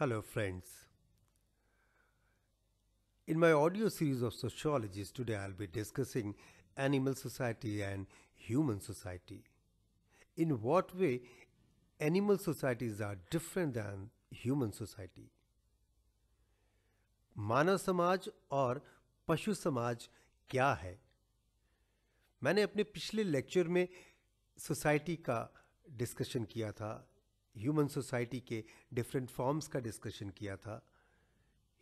Hello, friends. In my audio series of sociologies, today I'll be discussing animal society and human society. In what way animal societies are different than human society? मानव समाज और पशु समाज क्या है मैंने अपने पिछले लेक्चर में सोसाइटी का डिस्कशन किया था ह्यूमन सोसाइटी के डिफरेंट फॉर्म्स का डिस्कशन किया था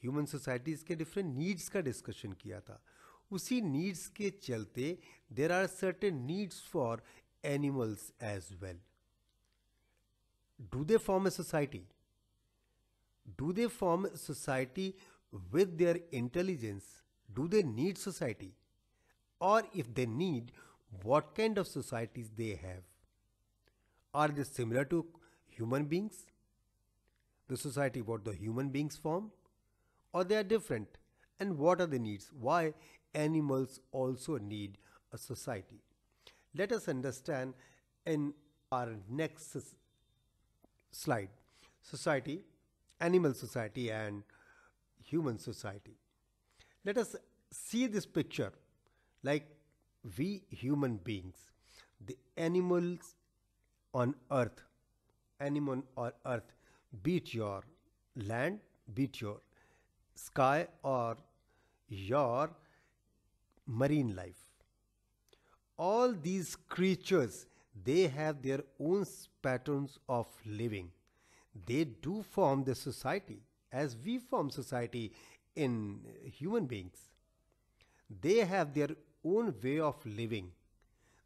ह्यूमन सोसाइटीज़ के डिफरेंट नीड्स का डिस्कशन किया था उसी नीड्स के चलते there are certain needs for animals as well do they form a society do they form society with their intelligence do they need society और if they need what kind of societies they have are they similar to human beings? The society what the human beings form? Or they are different? And what are the needs? Why animals also need a society? Let us understand in our next slide society, animal society, and human society. Let us see this picture like we human beings, the animals on earth animal or earth, be it your land, be it your sky or your marine life. All these creatures, they have their own patterns of living. They do form the society as we form society in human beings. They have their own way of living.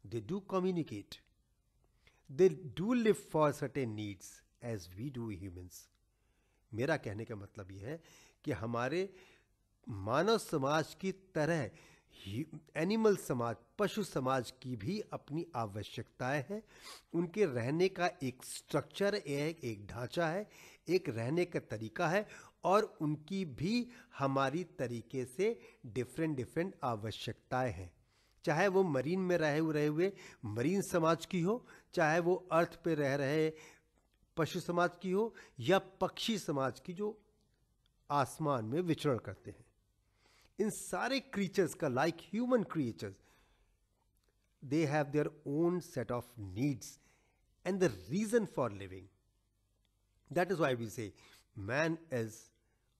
They do communicate. They do live for certain needs as we do humans मेरा कहने का मतलब यह है कि हमारे मानव समाज की तरह एनिमल समाज पशु समाज की भी अपनी आवश्यकताएं हैं उनके रहने का एक स्ट्रक्चर एक एक ढांचा है एक रहने का तरीका है और उनकी भी हमारी तरीके से डिफरेंट डिफरेंट आवश्यकताएं हैं चाहे वो मरीन में रहे हुए रहे हुए मरीन समाज की हो चाहे वो अर्थ पे रह रहे पशु समाज की हो या पक्षी समाज की जो आसमान में विचरण करते हैं इन सारे क्रीचर्स का like human creatures they have their own set of needs and the reason for living that is why we say man is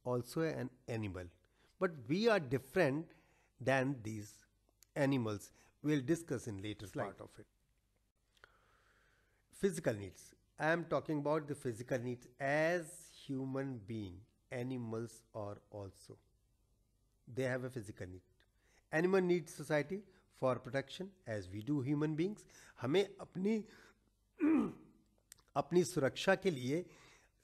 also an animal but we are different than these animals we'll discuss in later Slide. part of it. Physical needs. I am talking about the physical needs as human being. Animals are also. They have a physical need. Animal needs society for protection as we do human beings. हमें अपनी अपनी सुरक्षा के लिए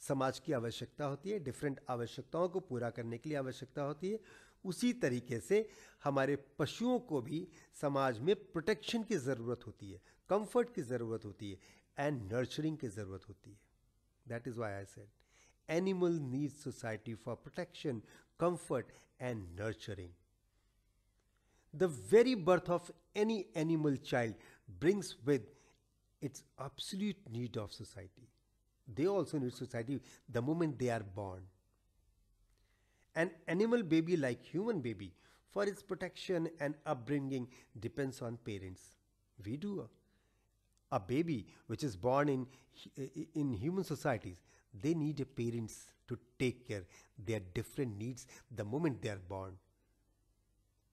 समाज की आवश्यकता होती है डिफरेंट आवश्यकताओं को पूरा करने के लिए आवश्यकता होती है उसी तरीके से हमारे पशुओं को भी समाज में प्रोटेक्शन की ज़रूरत होती है कंफर्ट की ज़रूरत होती है एंड नर्चरिंग की ज़रूरत होती है that is why I said animal need society for protection comfort and nurturing the very birth of any animal child brings with its absolute need of society they also need society the moment they are बॉन्ड An animal baby like human baby for its protection and upbringing depends on parents. We do. A baby which is born in, in human societies, they need a parents to take care their different needs the moment they are born.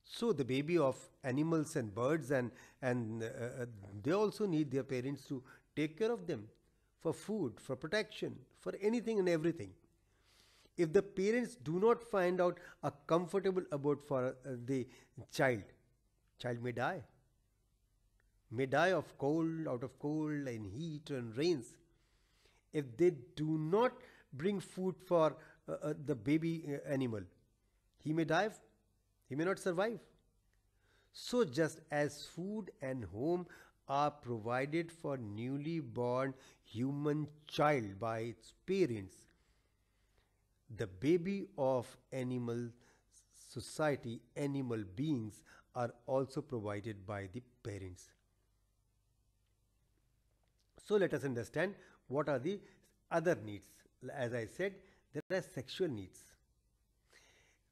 So the baby of animals and birds and, and uh, uh, they also need their parents to take care of them for food, for protection, for anything and everything if the parents do not find out a comfortable abode for uh, the child child may die may die of cold out of cold and heat and rains if they do not bring food for uh, uh the baby uh, animal he may die he may not survive so just as food and home are provided for newly born human child by its parents the baby of animal society, animal beings are also provided by the parents. So let us understand what are the other needs. As I said, there are sexual needs.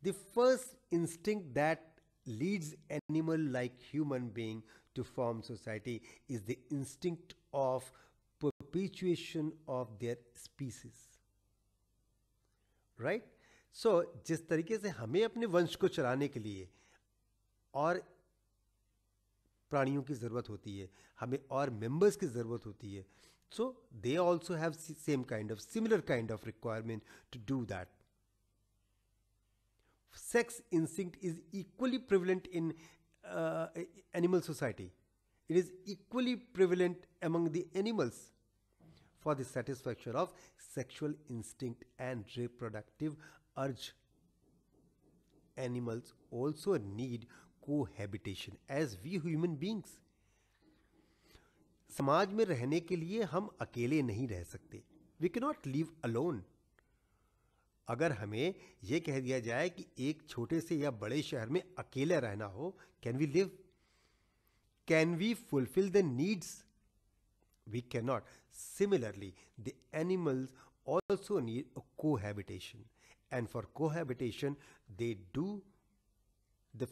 The first instinct that leads animal like human being to form society is the instinct of perpetuation of their species. Right so जिस तरीके से हमें अपने वंश को चलाने के लिए और प्राणियों की ज़रूरत होती है हमें और मेंबर्स की ज़रूरत होती है so they also have same kind of similar kind of requirement to do that sex instinct is equally prevalent in animal society it is equally equally among the animals for the satisfaction of sexual instinct and reproductive urge. Animals also need cohabitation as we human beings. समाज में रहने के लिए हम अकेले नहीं रह सकते वी के नॉट लिव अलोन अगर हमें यह कह दिया जाए कि एक छोटे से या बड़े शहर में अकेले रहना हो can we live can we fulfil the needs we cannot. Similarly, the animals also need a cohabitation. And for cohabitation, they do the,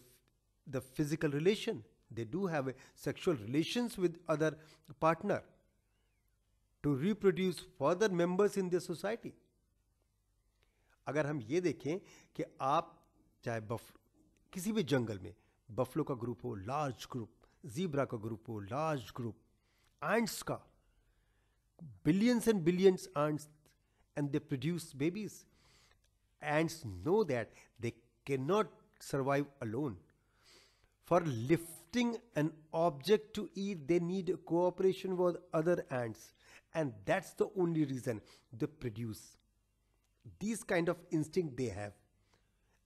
the physical relation. They do have a sexual relations with other partner to reproduce further members in the society. अगर हम ये देखें कि आप चाहे बफ किसी भी जंगल में बफलो का ग्रुप हो लार्ज ग्रुप जीब्रा का ग्रुप हो लार्ज ग्रुप एंड्स का billions and billions ants and they produce babies. Ants know that they cannot survive alone. For lifting an object to eat, they need cooperation with other ants, and that's the only reason they produce. These kind of instinct they have,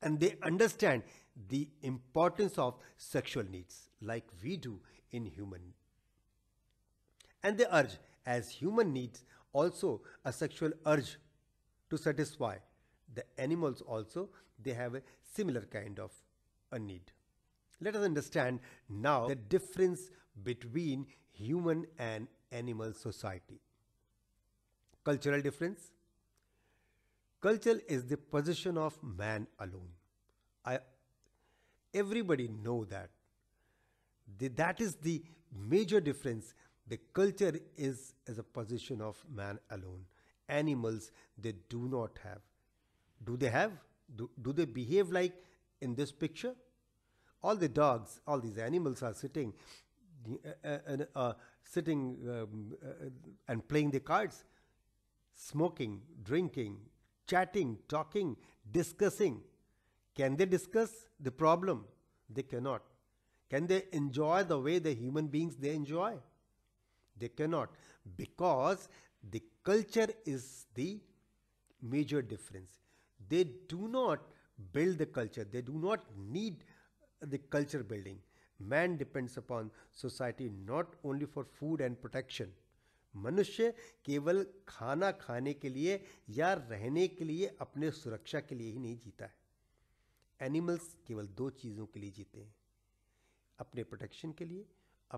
and they understand the importance of sexual needs like we do in human. And they urge as human needs also a sexual urge to satisfy the animals also they have a similar kind of a need let us understand now the difference between human and animal society cultural difference culture is the possession of man alone I, everybody know that the, that is the major difference the culture is as a position of man alone. Animals, they do not have. Do they have? Do, do they behave like in this picture? All the dogs, all these animals are sitting uh, uh, uh, sitting um, uh, and playing the cards, smoking, drinking, chatting, talking, discussing. Can they discuss the problem? They cannot. Can they enjoy the way the human beings they enjoy? They cannot because the culture is the major difference. They do not build the culture, they do not need the culture building. Man depends upon society not only for food and protection. मनुष्य केवल खाना खाने के लिए या रहने के लिए अपने सुरक्षा के लिए ही नहीं जीता है एनिमल्स केवल दो चीज़ों के लिए जीते हैं अपने प्रोटेक्शन के लिए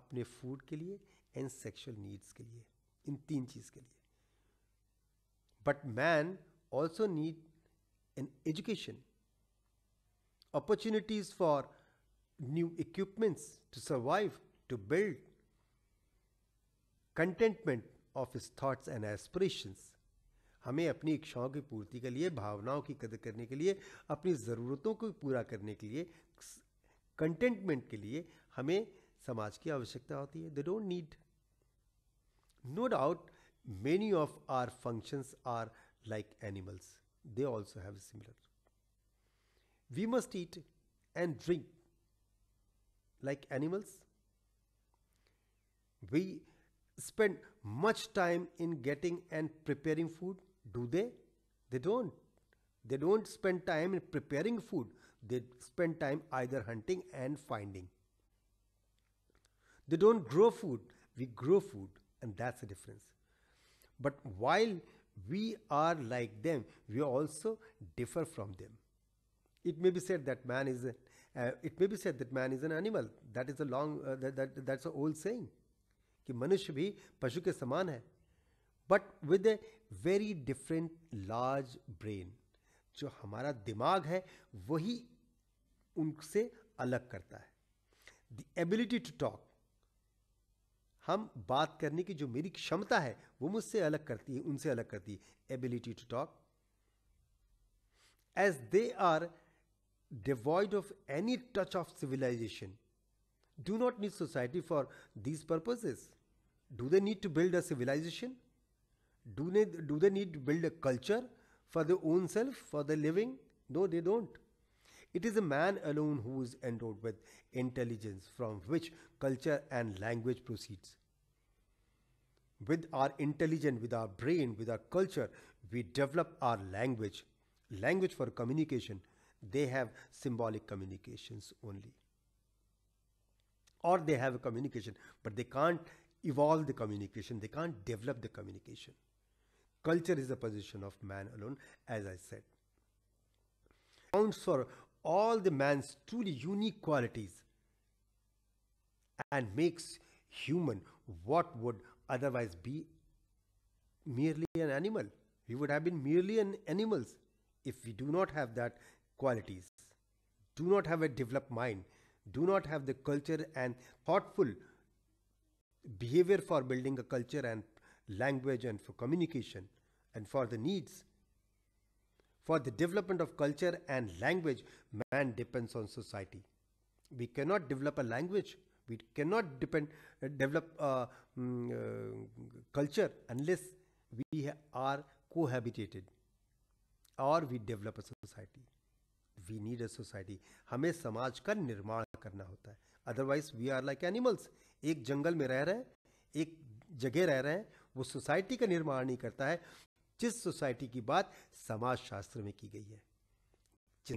अपने फूड के लिए एंड सेक्शुअल नीड्स के लिए इन तीन चीज़ के लिए but man also need an education opportunities for new equipments to survive to build contentment of his thoughts and aspirations हमें अपनी इच्छाओं की पूर्ति के लिए भावनाओं की कदर करने के लिए अपनी ज़रूरतों को पूरा करने के लिए कंटेंटमेंट के लिए हमें समाज की आवश्यकता होती है they don't need No doubt, many of our functions are like animals. They also have similar. We must eat and drink like animals. We spend much time in getting and preparing food, do they? They don't. They don't spend time in preparing food. They spend time either hunting and finding. They don't grow food. We grow food. And that's the difference. But while we are like them, we also differ from them. It may be said that man is, a, uh, it may be said that man is an animal. That is a long, uh, that, that, that's an old saying. कि मनुष्य भी पशु के समान है but with a very different large brain जो हमारा दिमाग है वही उनसे अलग करता है द एबिलिटी टू टॉक हम बात करने की जो मेरी क्षमता है वो मुझसे अलग करती है उनसे अलग करती है ability to talk as they are devoid of any touch of civilisation do not need society for these purposes do they need to build a civilisation do they need to build a culture for the own self for the living no they don't It is a man alone who is endowed with intelligence from which culture and language proceeds. With our intelligence, with our brain, with our culture, we develop our language. Language for communication, they have symbolic communications only. Or they have a communication, but they can't evolve the communication, they can't develop the communication. Culture is the position of man alone, as I said. Counts for all the man's truly unique qualities and makes human what would otherwise be merely an animal. We would have been merely an animals if we do not have that qualities, do not have a developed mind, do not have the culture and thoughtful behavior for building a culture and language and for communication and for the needs For the development of culture and language, man depends on society. We cannot develop a language, we cannot depend, uh, develop uh, um, uh, culture unless we are cohabitated or we develop a society. we need a society hame samaj ka nirman karna hota hai otherwise we are like animals ek जंगल mein reh rahe हैं एक जगह रह रहे हैं वो society का निर्माण नहीं करता है जिस सोसाइटी की बात समाज शास्त्र में की गई है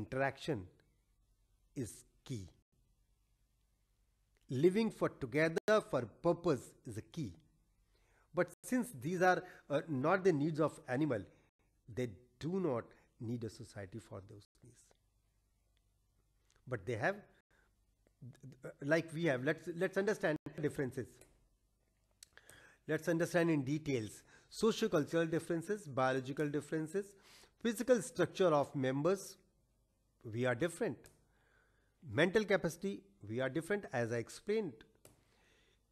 interaction living for together for purpose is a key but since these are uh, not the needs of animal they do not need a society for those needs but they have uh, like we have let's let's understand differences let's understand in details socio cultural differences biological differences physical structure of members we are different mental capacity we are different as I explain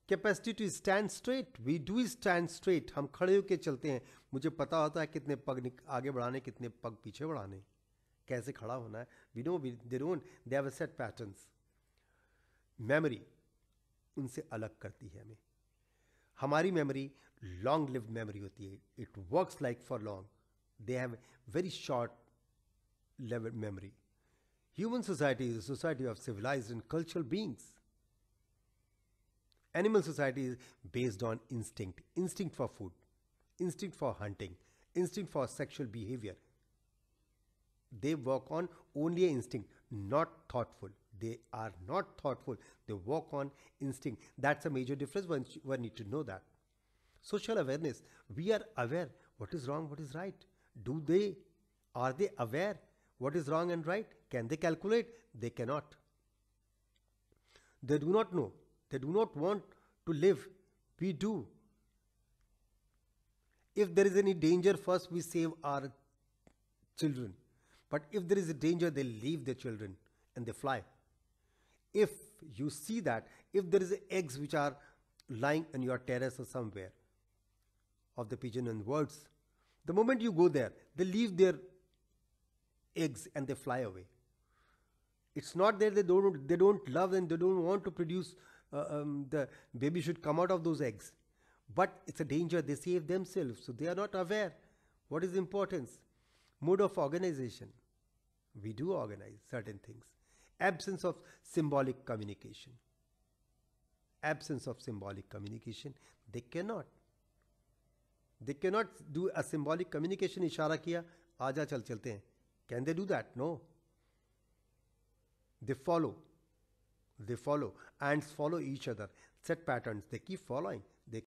capacity to stand straight we do stand straight हम खड़े होकर चलते हैं मुझे पता होता है कितने पग आगे बढ़ाने कितने पग पीछे बढ़ाने कैसे खड़ा होना है we know we their own they've set pattern memory उनसे अलग करती है हमें हमारी मेमोरी लॉन्ग लिव्ड मेमोरी होती है it works like for long they have very short level memory human society is society of civilise and cultural beings Animal society is based on instinct instinct for food, instinct for hunting, instinct for sexual behavior. They work on only instinct, not thoughtful. They are not thoughtful. They walk on instinct. That's a major difference. One, one need to know that. Social awareness. We are aware what is wrong, what is right. Do they? Are they aware what is wrong and right? Can they calculate? They cannot. They do not know. They do not want to live. We do. If there is any danger, first we save our children. But if there is a danger, they leave their children and they fly if you see that if there is eggs which are lying on your terrace or somewhere of the pigeon and birds the moment you go there they leave their eggs and they fly away it's not that they don't they don't love and they don't want to produce uh, um, the baby should come out of those eggs but it's a danger they save themselves so they are not aware what is importance mode of organization we do organize certain things absence of symbolic communication absence of symbolic communication they cannot they cannot do a symbolic communication ishara kiya aaja chal chalte hain can they do that no they follow they follow ants follow each other set patterns they keep following